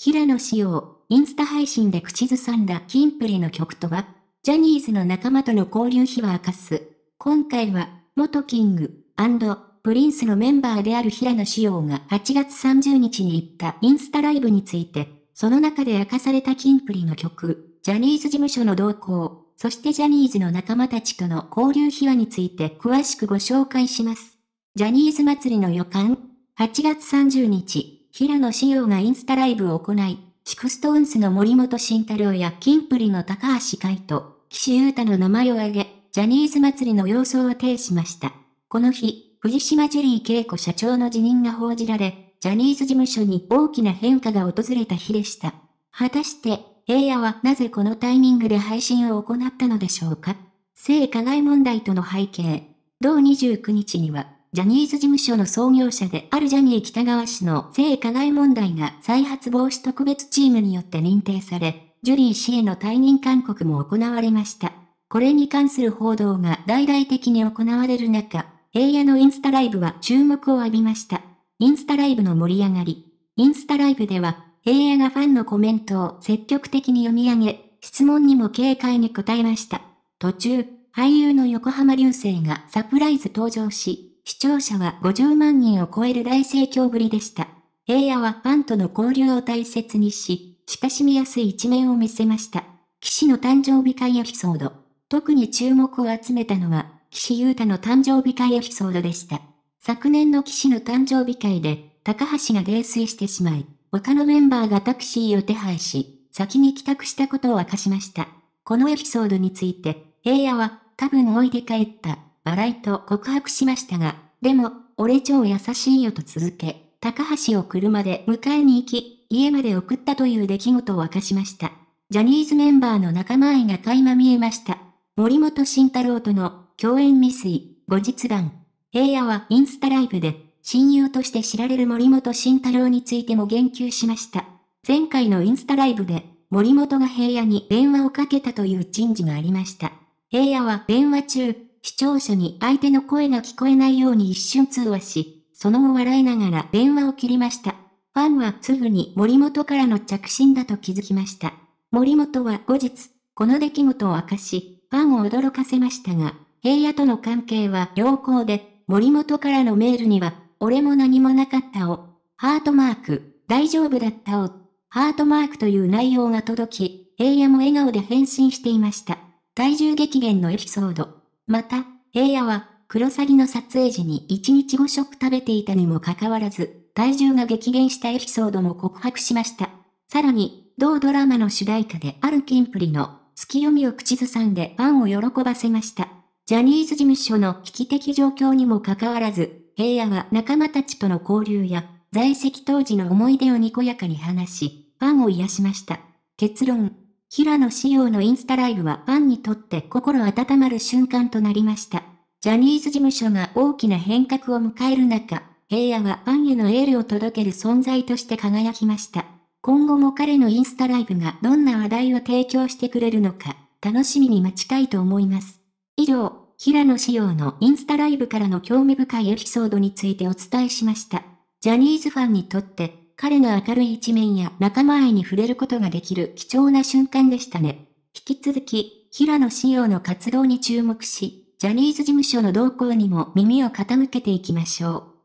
平野紫耀、インスタ配信で口ずさんだキンプリの曲とは、ジャニーズの仲間との交流秘話明かす。今回は、元キング、プリンスのメンバーである平野紫耀が8月30日に行ったインスタライブについて、その中で明かされたキンプリの曲、ジャニーズ事務所の動向、そしてジャニーズの仲間たちとの交流秘話について詳しくご紹介します。ジャニーズ祭りの予感 ?8 月30日、平野紫耀がインスタライブを行い、シクストーンスの森本慎太郎やキンプリの高橋海人、岸優太の名前を挙げ、ジャニーズ祭りの様相を呈しました。この日、藤島ジュリー恵子社長の辞任が報じられ、ジャニーズ事務所に大きな変化が訪れた日でした。果たして、平野はなぜこのタイミングで配信を行ったのでしょうか性加害問題との背景。同29日には、ジャニーズ事務所の創業者であるジャニー北川氏の性加害問題が再発防止特別チームによって認定され、ジュリー氏への退任勧告も行われました。これに関する報道が大々的に行われる中、平野のインスタライブは注目を浴びました。インスタライブの盛り上がり。インスタライブでは、平野がファンのコメントを積極的に読み上げ、質問にも軽快に答えました。途中、俳優の横浜流星がサプライズ登場し、視聴者は50万人を超える大盛況ぶりでした。平野はファンとの交流を大切にし、親しみやすい一面を見せました。士の誕生日会エピソード。特に注目を集めたのは、岸優太の誕生日会エピソードでした。昨年の士の誕生日会で、高橋が泥酔してしまい、他のメンバーがタクシーを手配し、先に帰宅したことを明かしました。このエピソードについて、平野は、多分おいで帰った。笑井と告白しましたが、でも、俺超優しいよと続け、高橋を車で迎えに行き、家まで送ったという出来事を明かしました。ジャニーズメンバーの仲間愛が垣間見えました。森本慎太郎との共演未遂、後日談。平野はインスタライブで、親友として知られる森本慎太郎についても言及しました。前回のインスタライブで、森本が平野に電話をかけたという陳事がありました。平野は電話中、視聴者に相手の声が聞こえないように一瞬通話し、その後笑いながら電話を切りました。ファンはすぐに森本からの着信だと気づきました。森本は後日、この出来事を明かし、ファンを驚かせましたが、平野との関係は良好で、森本からのメールには、俺も何もなかったを、ハートマーク、大丈夫だったを、ハートマークという内容が届き、平野も笑顔で返信していました。体重激減のエピソード。また、平野は、クロサギの撮影時に1日5食食べていたにもかかわらず、体重が激減したエピソードも告白しました。さらに、同ドラマの主題歌であるキンプリの、月読みを口ずさんでファンを喜ばせました。ジャニーズ事務所の危機的状況にもかかわらず、平野は仲間たちとの交流や、在籍当時の思い出をにこやかに話し、ファンを癒しました。結論。平野紫耀のインスタライブはファンにとって心温まる瞬間となりました。ジャニーズ事務所が大きな変革を迎える中、平野はファンへのエールを届ける存在として輝きました。今後も彼のインスタライブがどんな話題を提供してくれるのか、楽しみに待ちたいと思います。以上、平野紫耀のインスタライブからの興味深いエピソードについてお伝えしました。ジャニーズファンにとって彼の明るい一面や仲間愛に触れることができる貴重な瞬間でしたね。引き続き、平野紫耀の活動に注目し、ジャニーズ事務所の動向にも耳を傾けていきましょう。